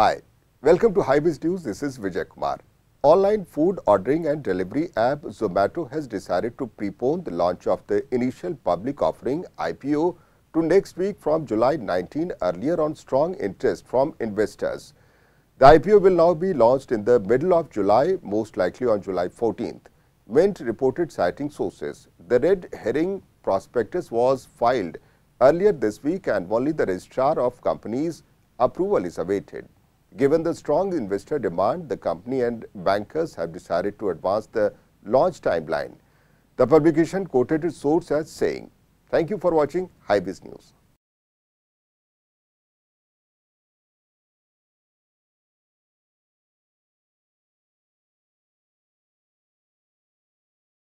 Hi, welcome to Highbiz News. This is Vijay Kumar. Online food ordering and delivery app Zomato has decided to prepone the launch of the initial public offering IPO to next week from July 19 earlier on strong interest from investors. The IPO will now be launched in the middle of July, most likely on July 14th. Mint reported citing sources. The red herring prospectus was filed earlier this week and only the registrar of companies approval is awaited. Given the strong investor demand, the company and bankers have decided to advance the launch timeline. The publication quoted its source as saying, Thank you for watching High News.